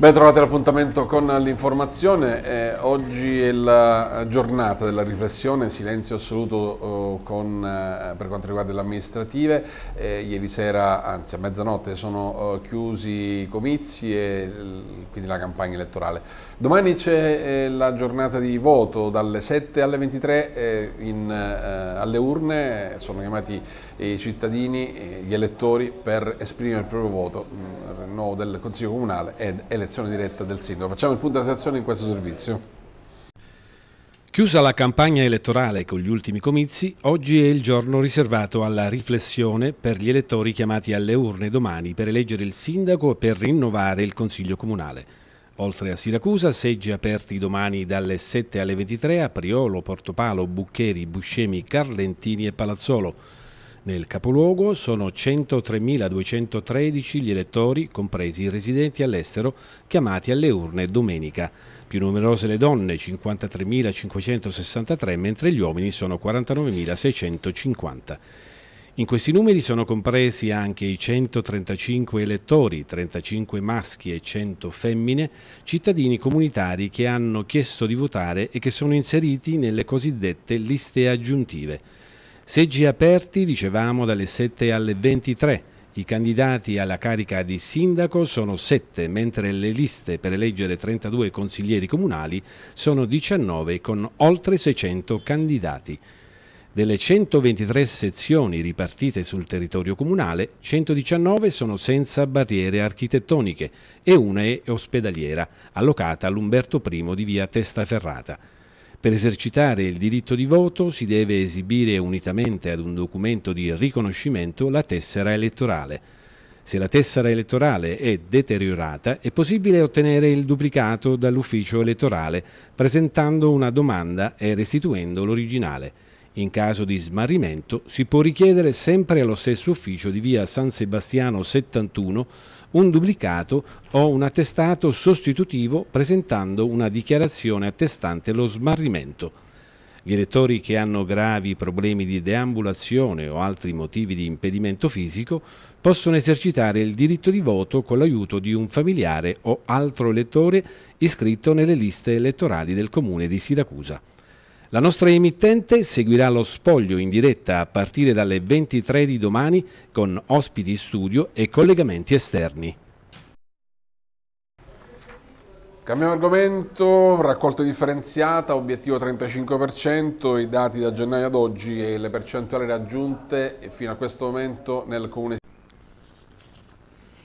Ben trovate l'appuntamento con l'informazione, eh, oggi è la giornata della riflessione, silenzio assoluto eh, con, eh, per quanto riguarda le amministrative, eh, ieri sera, anzi a mezzanotte sono eh, chiusi i comizi e mm, quindi la campagna elettorale. Domani c'è eh, la giornata di voto dalle 7 alle 23 in, alle urne, sono chiamati i cittadini, gli elettori per esprimere il proprio voto, rinnovo mm, del Consiglio Comunale ed elettorale elezione diretta del sindaco. Facciamo il punto della situazione in questo servizio. Chiusa la campagna elettorale con gli ultimi comizi, oggi è il giorno riservato alla riflessione per gli elettori chiamati alle urne domani per eleggere il sindaco e per rinnovare il Consiglio Comunale. Oltre a Siracusa, seggi aperti domani dalle 7 alle 23 a Priolo, Portopalo, Buccheri, Buscemi, Carlentini e Palazzolo. Nel capoluogo sono 103.213 gli elettori, compresi i residenti all'estero, chiamati alle urne domenica. Più numerose le donne, 53.563, mentre gli uomini sono 49.650. In questi numeri sono compresi anche i 135 elettori, 35 maschi e 100 femmine, cittadini comunitari che hanno chiesto di votare e che sono inseriti nelle cosiddette liste aggiuntive. Seggi aperti, dicevamo, dalle 7 alle 23. I candidati alla carica di sindaco sono 7, mentre le liste per eleggere 32 consiglieri comunali sono 19 con oltre 600 candidati. Delle 123 sezioni ripartite sul territorio comunale, 119 sono senza barriere architettoniche e una è ospedaliera, allocata all'Umberto I di via Testaferrata. Per esercitare il diritto di voto si deve esibire unitamente ad un documento di riconoscimento la tessera elettorale. Se la tessera elettorale è deteriorata è possibile ottenere il duplicato dall'ufficio elettorale presentando una domanda e restituendo l'originale. In caso di smarrimento si può richiedere sempre allo stesso ufficio di via San Sebastiano 71 un duplicato o un attestato sostitutivo presentando una dichiarazione attestante lo smarrimento. Gli elettori che hanno gravi problemi di deambulazione o altri motivi di impedimento fisico possono esercitare il diritto di voto con l'aiuto di un familiare o altro elettore iscritto nelle liste elettorali del comune di Siracusa. La nostra emittente seguirà lo spoglio in diretta a partire dalle 23 di domani con ospiti studio e collegamenti esterni. Cambiamo argomento, raccolta differenziata, obiettivo 35%, i dati da gennaio ad oggi e le percentuali raggiunte fino a questo momento nel comune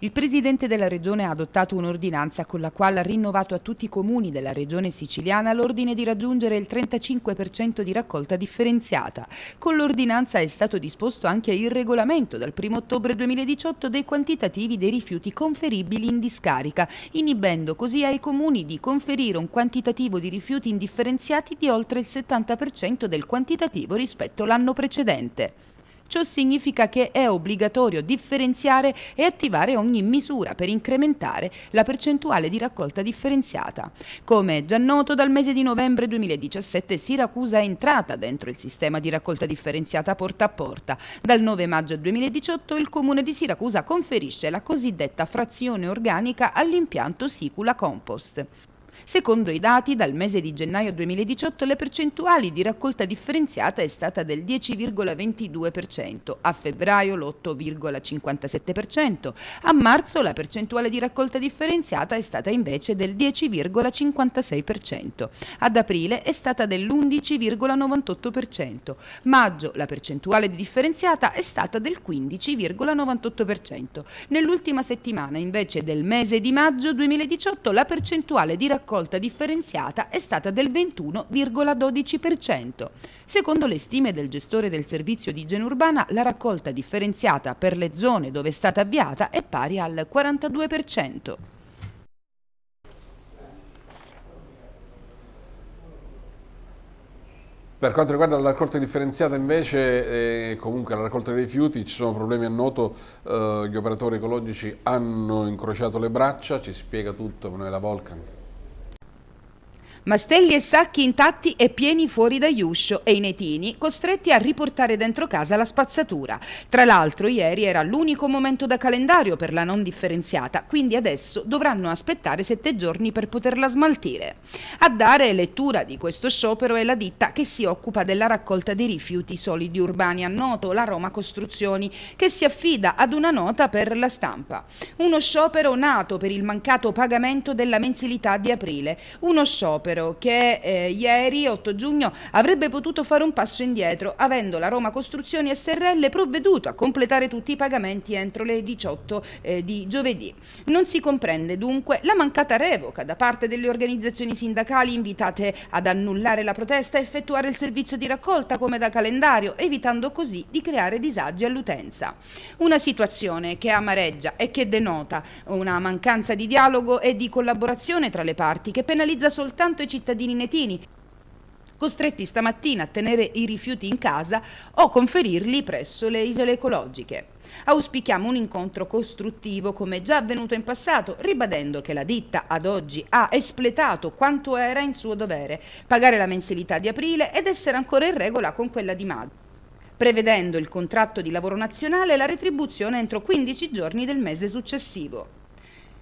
il Presidente della Regione ha adottato un'ordinanza con la quale ha rinnovato a tutti i comuni della Regione siciliana l'ordine di raggiungere il 35% di raccolta differenziata. Con l'ordinanza è stato disposto anche il regolamento dal 1 ottobre 2018 dei quantitativi dei rifiuti conferibili in discarica, inibendo così ai comuni di conferire un quantitativo di rifiuti indifferenziati di oltre il 70% del quantitativo rispetto all'anno precedente. Ciò significa che è obbligatorio differenziare e attivare ogni misura per incrementare la percentuale di raccolta differenziata. Come già noto, dal mese di novembre 2017 Siracusa è entrata dentro il sistema di raccolta differenziata porta a porta. Dal 9 maggio 2018 il Comune di Siracusa conferisce la cosiddetta frazione organica all'impianto Sicula Compost. Secondo i dati, dal mese di gennaio 2018 la percentuale di raccolta differenziata è stata del 10,22%, a febbraio l'8,57%, a marzo la percentuale di raccolta differenziata è stata invece del 10,56%, ad aprile è stata dell'11,98%, maggio la percentuale di differenziata è stata del 15,98%. Nell'ultima settimana invece del mese di maggio 2018 la percentuale di raccolta raccolta differenziata è stata del 21,12%. Secondo le stime del gestore del servizio di igiene urbana, la raccolta differenziata per le zone dove è stata avviata è pari al 42%. Per quanto riguarda la raccolta differenziata invece, eh, comunque la raccolta dei rifiuti, ci sono problemi a noto, eh, gli operatori ecologici hanno incrociato le braccia, ci spiega tutto Manuela Volcan. Mastelli e sacchi intatti e pieni fuori dagli uscio e i netini costretti a riportare dentro casa la spazzatura. Tra l'altro ieri era l'unico momento da calendario per la non differenziata, quindi adesso dovranno aspettare sette giorni per poterla smaltire. A dare lettura di questo sciopero è la ditta che si occupa della raccolta dei rifiuti solidi urbani a Noto, la Roma Costruzioni, che si affida ad una nota per la stampa. Uno sciopero nato per il mancato pagamento della mensilità di aprile. Uno sciopero Libero che eh, ieri 8 giugno avrebbe potuto fare un passo indietro avendo la Roma Costruzioni SRL provveduto a completare tutti i pagamenti entro le 18 eh, di giovedì. Non si comprende dunque la mancata revoca da parte delle organizzazioni sindacali invitate ad annullare la protesta e effettuare il servizio di raccolta come da calendario, evitando così di creare disagi all'utenza. Una situazione che amareggia e che denota una mancanza di dialogo e di collaborazione tra le parti che penalizza soltanto soltanto i cittadini netini, costretti stamattina a tenere i rifiuti in casa o conferirli presso le isole ecologiche. Auspichiamo un incontro costruttivo come già avvenuto in passato, ribadendo che la ditta ad oggi ha espletato quanto era in suo dovere, pagare la mensilità di aprile ed essere ancora in regola con quella di maggio prevedendo il contratto di lavoro nazionale e la retribuzione entro 15 giorni del mese successivo.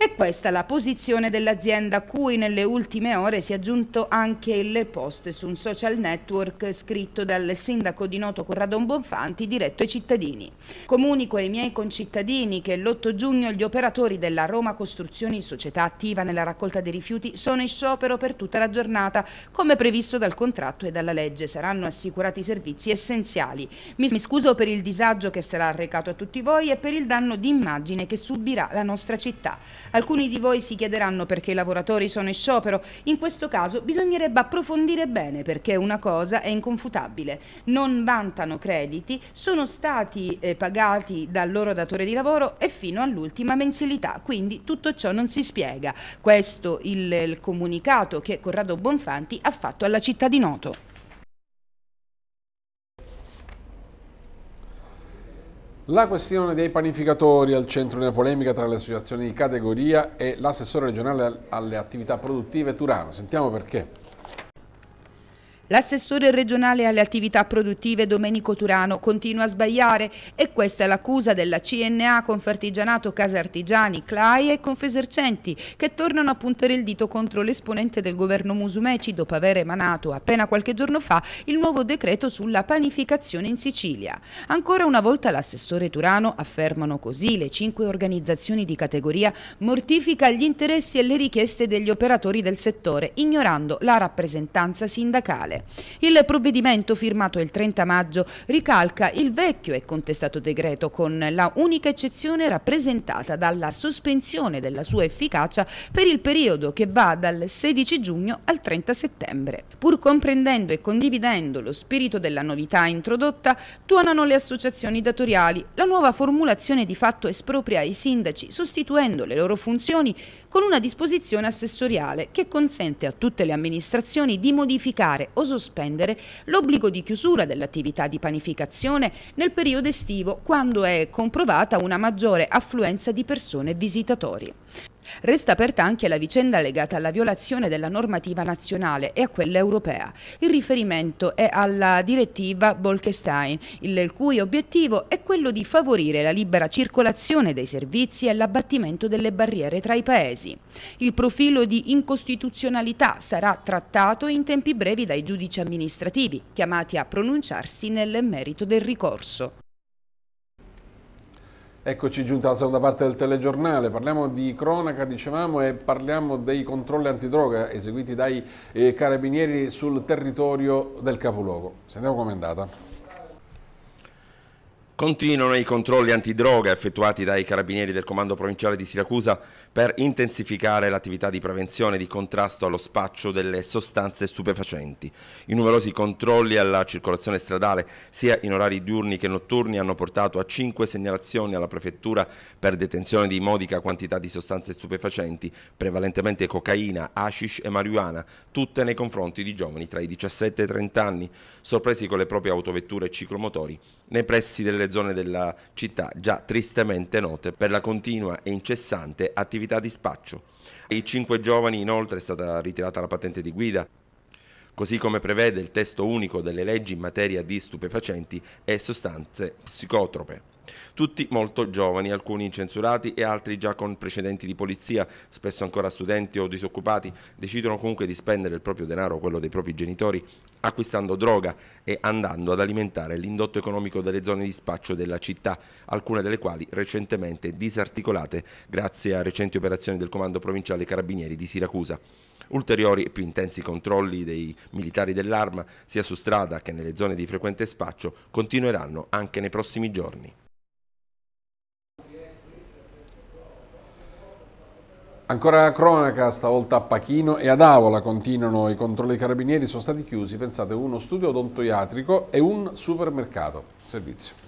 È questa la posizione dell'azienda a cui nelle ultime ore si è aggiunto anche il post su un social network scritto dal sindaco di Noto Corradon Bonfanti diretto ai cittadini. Comunico ai miei concittadini che l'8 giugno gli operatori della Roma Costruzioni, società attiva nella raccolta dei rifiuti, sono in sciopero per tutta la giornata, come previsto dal contratto e dalla legge. Saranno assicurati servizi essenziali. Mi scuso per il disagio che sarà arrecato a tutti voi e per il danno d'immagine che subirà la nostra città. Alcuni di voi si chiederanno perché i lavoratori sono in sciopero. In questo caso bisognerebbe approfondire bene perché una cosa è inconfutabile. Non vantano crediti, sono stati eh, pagati dal loro datore di lavoro e fino all'ultima mensilità. Quindi tutto ciò non si spiega. Questo il, il comunicato che Corrado Bonfanti ha fatto alla città di Noto. La questione dei panificatori al centro di una polemica tra le associazioni di categoria e l'assessore regionale alle attività produttive Turano. Sentiamo perché. L'assessore regionale alle attività produttive Domenico Turano continua a sbagliare e questa è l'accusa della CNA Confartigianato Casa Artigiani, CLAI e Confesercenti che tornano a puntare il dito contro l'esponente del governo Musumeci dopo aver emanato appena qualche giorno fa il nuovo decreto sulla panificazione in Sicilia. Ancora una volta l'assessore Turano, affermano così le cinque organizzazioni di categoria, mortifica gli interessi e le richieste degli operatori del settore ignorando la rappresentanza sindacale. Il provvedimento firmato il 30 maggio ricalca il vecchio e contestato decreto con la unica eccezione rappresentata dalla sospensione della sua efficacia per il periodo che va dal 16 giugno al 30 settembre. Pur comprendendo e condividendo lo spirito della novità introdotta, tuonano le associazioni datoriali. La nuova formulazione di fatto espropria i sindaci, sostituendo le loro funzioni con una disposizione assessoriale che consente a tutte le amministrazioni di modificare o sospendere l'obbligo di chiusura dell'attività di panificazione nel periodo estivo quando è comprovata una maggiore affluenza di persone visitatori. Resta aperta anche la vicenda legata alla violazione della normativa nazionale e a quella europea. Il riferimento è alla direttiva Bolkestein, il cui obiettivo è quello di favorire la libera circolazione dei servizi e l'abbattimento delle barriere tra i paesi. Il profilo di incostituzionalità sarà trattato in tempi brevi dai giudici amministrativi, chiamati a pronunciarsi nel merito del ricorso. Eccoci giunti alla seconda parte del telegiornale, parliamo di cronaca, dicevamo, e parliamo dei controlli antidroga eseguiti dai eh, carabinieri sul territorio del capoluogo. Sentiamo com'è andata. Continuano i controlli antidroga effettuati dai carabinieri del Comando Provinciale di Siracusa per intensificare l'attività di prevenzione e di contrasto allo spaccio delle sostanze stupefacenti. I numerosi controlli alla circolazione stradale, sia in orari diurni che notturni, hanno portato a cinque segnalazioni alla Prefettura per detenzione di modica quantità di sostanze stupefacenti, prevalentemente cocaina, hashish e marijuana, tutte nei confronti di giovani tra i 17 e i 30 anni, sorpresi con le proprie autovetture e ciclomotori nei pressi delle zone della città già tristemente note per la continua e incessante attività di spaccio. Ai cinque giovani inoltre è stata ritirata la patente di guida, così come prevede il testo unico delle leggi in materia di stupefacenti e sostanze psicotrope. Tutti molto giovani, alcuni incensurati e altri già con precedenti di polizia, spesso ancora studenti o disoccupati, decidono comunque di spendere il proprio denaro, quello dei propri genitori, acquistando droga e andando ad alimentare l'indotto economico delle zone di spaccio della città, alcune delle quali recentemente disarticolate grazie a recenti operazioni del Comando Provinciale Carabinieri di Siracusa. Ulteriori e più intensi controlli dei militari dell'arma, sia su strada che nelle zone di frequente spaccio, continueranno anche nei prossimi giorni. Ancora cronaca, stavolta a Pachino e ad Avola continuano i controlli dei carabinieri, sono stati chiusi, pensate, uno studio odontoiatrico e un supermercato. Servizio.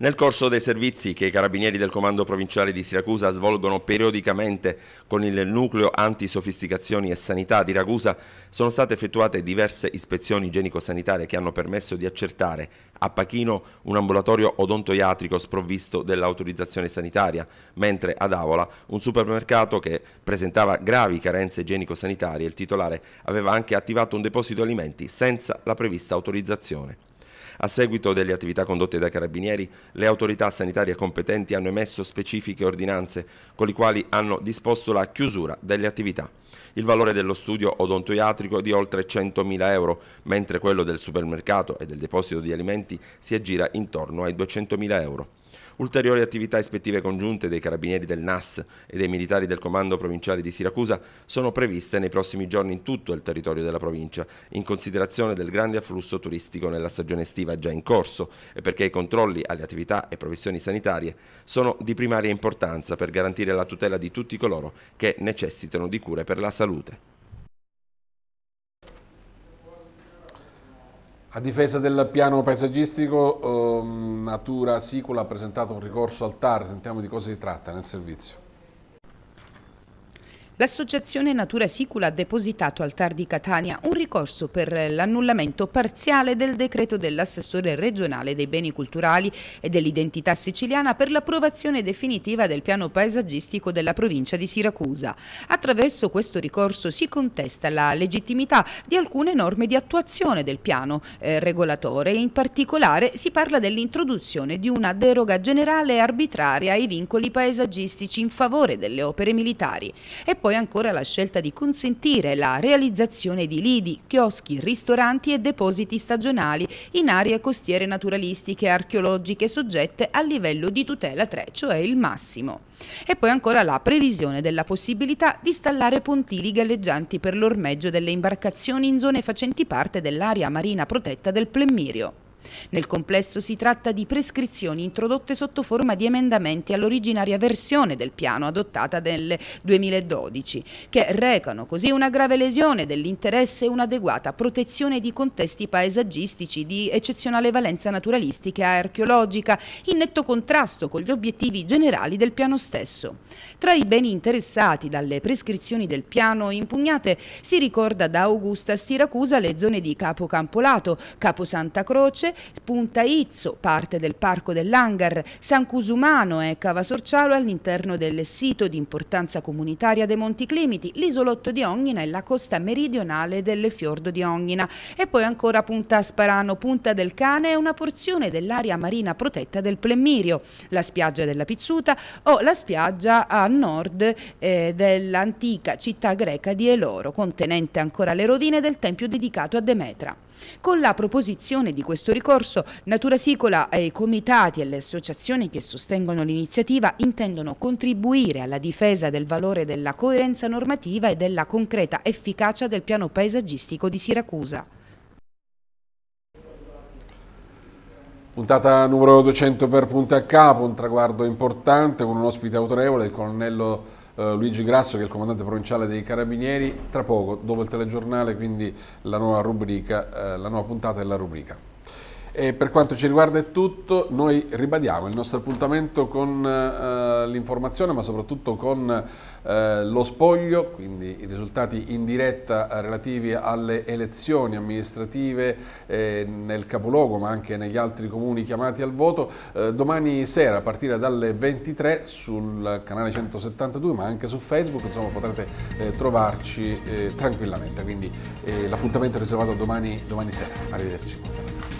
Nel corso dei servizi che i carabinieri del Comando Provinciale di Siracusa svolgono periodicamente con il Nucleo Antisofisticazioni e Sanità di Ragusa, sono state effettuate diverse ispezioni igienico-sanitarie che hanno permesso di accertare a Pachino un ambulatorio odontoiatrico sprovvisto dell'autorizzazione sanitaria, mentre ad Avola un supermercato che presentava gravi carenze igienico-sanitarie, il titolare aveva anche attivato un deposito alimenti senza la prevista autorizzazione. A seguito delle attività condotte dai carabinieri, le autorità sanitarie competenti hanno emesso specifiche ordinanze con le quali hanno disposto la chiusura delle attività. Il valore dello studio odontoiatrico è di oltre 100.000 euro, mentre quello del supermercato e del deposito di alimenti si aggira intorno ai 200.000 euro. Ulteriori attività ispettive congiunte dei carabinieri del NAS e dei militari del Comando Provinciale di Siracusa sono previste nei prossimi giorni in tutto il territorio della provincia, in considerazione del grande afflusso turistico nella stagione estiva già in corso e perché i controlli alle attività e professioni sanitarie sono di primaria importanza per garantire la tutela di tutti coloro che necessitano di cure per la salute. A difesa del piano paesaggistico, um Natura Sicula ha presentato un ricorso al TAR, sentiamo di cosa si tratta nel servizio. L'associazione Natura Sicula ha depositato al TAR di Catania un ricorso per l'annullamento parziale del decreto dell'assessore regionale dei beni culturali e dell'identità siciliana per l'approvazione definitiva del piano paesaggistico della provincia di Siracusa. Attraverso questo ricorso si contesta la legittimità di alcune norme di attuazione del piano eh, regolatore e in particolare si parla dell'introduzione di una deroga generale e arbitraria ai vincoli paesaggistici in favore delle opere militari. E poi poi ancora la scelta di consentire la realizzazione di lidi, chioschi, ristoranti e depositi stagionali in aree costiere naturalistiche e archeologiche soggette a livello di tutela 3, cioè il massimo. E poi ancora la previsione della possibilità di installare pontili galleggianti per l'ormeggio delle imbarcazioni in zone facenti parte dell'area marina protetta del Plemmirio. Nel complesso si tratta di prescrizioni introdotte sotto forma di emendamenti all'originaria versione del piano adottata nel 2012, che recano così una grave lesione dell'interesse e un'adeguata protezione di contesti paesaggistici di eccezionale valenza naturalistica e archeologica, in netto contrasto con gli obiettivi generali del piano stesso. Tra i beni interessati dalle prescrizioni del piano impugnate si ricorda da Augusta a Siracusa le zone di Capo Campolato, Capo Santa Croce, Punta Izzo, parte del Parco dell'Angar, San Cusumano e Cava Sorcialo all'interno del sito di importanza comunitaria dei Monti Climiti, l'isolotto di Ognina e la costa meridionale del fiordo di Ognina e poi ancora Punta Asparano, Punta del Cane e una porzione dell'area marina protetta del Plemmirio, la spiaggia della Pizzuta o la spiaggia a nord eh, dell'antica città greca di Eloro, contenente ancora le rovine del tempio dedicato a Demetra. Con la proposizione di questo ricorso, Natura Sicola e i comitati e le associazioni che sostengono l'iniziativa intendono contribuire alla difesa del valore della coerenza normativa e della concreta efficacia del piano paesaggistico di Siracusa. Puntata numero 200 per Punta a Capo, un traguardo importante con un ospite autorevole, il colonnello eh, Luigi Grasso che è il comandante provinciale dei Carabinieri, tra poco dopo il telegiornale quindi la nuova rubrica, eh, la nuova puntata della rubrica. E per quanto ci riguarda è tutto, noi ribadiamo il nostro appuntamento con eh, eh, l'informazione ma soprattutto con eh, lo spoglio, quindi i risultati in diretta relativi alle elezioni amministrative eh, nel capoluogo ma anche negli altri comuni chiamati al voto, eh, domani sera a partire dalle 23 sul canale 172 ma anche su Facebook, insomma potrete eh, trovarci tranquillamente, quindi l'appuntamento è riservato domani, domani sera, arrivederci.